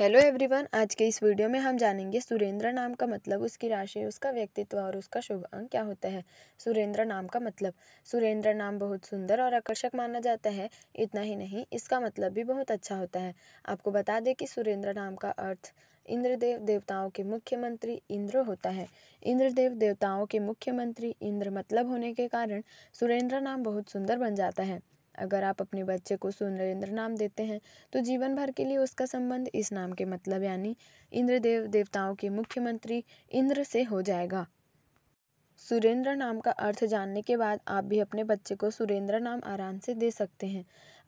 hello everyone आज के इस वीडियो में हम जानेंगे सुरेंद्र नाम का मतलब उसकी राशि उसका व्यक्तित्व और उसका शुभ अंक क्या होता है सुरेंद्र नाम का मतलब सुरेंद्र नाम बहुत सुंदर और आकर्षक माना जाता है इतना ही नहीं इसका मतलब भी बहुत अच्छा होता है आपको बता दें कि सुरेंद्र नाम का अर्थ इंद्रदेव देवताओं के मुख्यमंत्री इंद्र होता है इंद्रदेव देवताओं के मुख्यमंत्री इंद्र मतलब होने के कारण सुरेंद्र नाम बहुत सुंदर बन जाता है अगर आप अपने बच्चे को सुनरेंद्र नाम देते हैं तो जीवन भर के लिए उसका संबंध इस नाम के मतलब यानी इंद्र देव देवताओं के मुख्यमंत्री इंद्र से हो जाएगा सुरेंद्र नाम का अर्थ जानने के बाद आप भी अपने बच्चे को सुरेंद्र नाम आराम से दे सकते हैं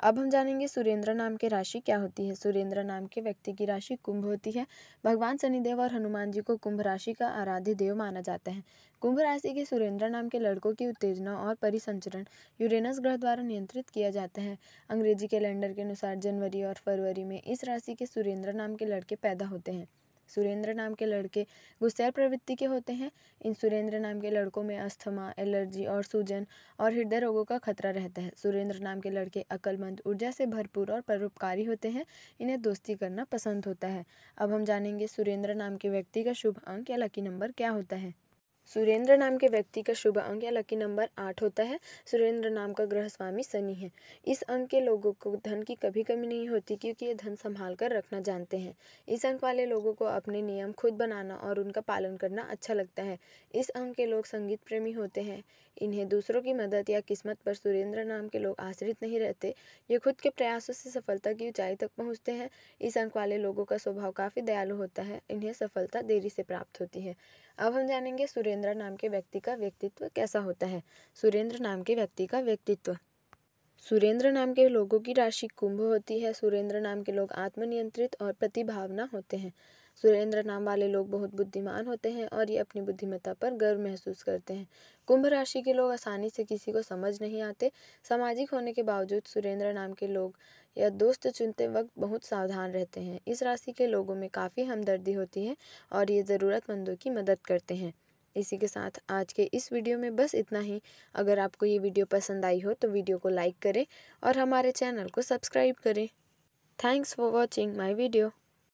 अब हम जानेंगे सुरेंद्र नाम की राशि क्या होती है सुरेंद्र नाम के व्यक्ति की राशि कुंभ होती है भगवान शनिदेव और हनुमान जी को कुंभ राशि का आराध्य देव माना जाता है कुंभ राशि के सुरेंद्र नाम के लड़कों की उत्तेजना और परिसंचरण यूरेनस ग्रह द्वारा नियंत्रित किया जाता है अंग्रेजी कैलेंडर के अनुसार जनवरी और फरवरी में इस राशि के सुरेंद्र नाम के लड़के पैदा होते हैं सुरेंद्र नाम के लड़के गुस्सैर प्रवृत्ति के होते हैं इन सुरेंद्र नाम के लड़कों में अस्थमा एलर्जी और सूजन और हृदय रोगों का खतरा रहता है सुरेंद्र नाम के लड़के अक्लमंद ऊर्जा से भरपूर और परोपकारी होते हैं इन्हें दोस्ती करना पसंद होता है अब हम जानेंगे सुरेंद्र नाम के व्यक्ति का शुभ अंक या लकी नंबर क्या होता है सुरेंद्र नाम के व्यक्ति का शुभ अंक या लकी नंबर आठ होता है सुरेंद्र नाम का ग्रह स्वामी शनि है इस अंक के लोगों को धन की कभी कमी नहीं होती क्योंकि ये धन संभाल कर रखना जानते हैं इस अंक वाले लोगों को अपने नियम खुद बनाना और उनका पालन करना अच्छा लगता है इस अंक के लोग संगीत प्रेमी होते हैं इन्हें दूसरों की मदद या किस्मत पर सुरेंद्र नाम के लोग आश्रित नहीं रहते ये खुद के प्रयासों से सफलता की ऊंचाई तक पहुँचते हैं इस अंक वाले लोगों का स्वभाव काफ़ी दयालु होता है इन्हें सफलता देरी से प्राप्त होती है अब हम जानेंगे सुरेंद्र सुरेंद्र नाम के व्यक्ति का व्यक्तित्व कैसा होता है सुरेंद्र नाम के व्यक्ति का व्यक्तित्व सुरेंद्र नाम के लोगों की राशि कुंभ होती है सुरेंद्र नाम के लोग आत्मनियंत्रित और प्रतिभावना होते हैं सुरेंद्र नाम वाले लोग बहुत बुद्धिमान होते हैं और ये अपनी बुद्धिमत्ता पर गर्व महसूस करते हैं कुंभ राशि के लोग आसानी से किसी को समझ नहीं आते सामाजिक होने के बावजूद सुरेंद्र नाम के लोग या दोस्त चुनते वक्त बहुत सावधान रहते हैं इस राशि के लोगों में काफ़ी हमदर्दी होती है और ये ज़रूरतमंदों की मदद करते हैं इसी के साथ आज के इस वीडियो में बस इतना ही अगर आपको ये वीडियो पसंद आई हो तो वीडियो को लाइक करें और हमारे चैनल को सब्सक्राइब करें thanks for watching my video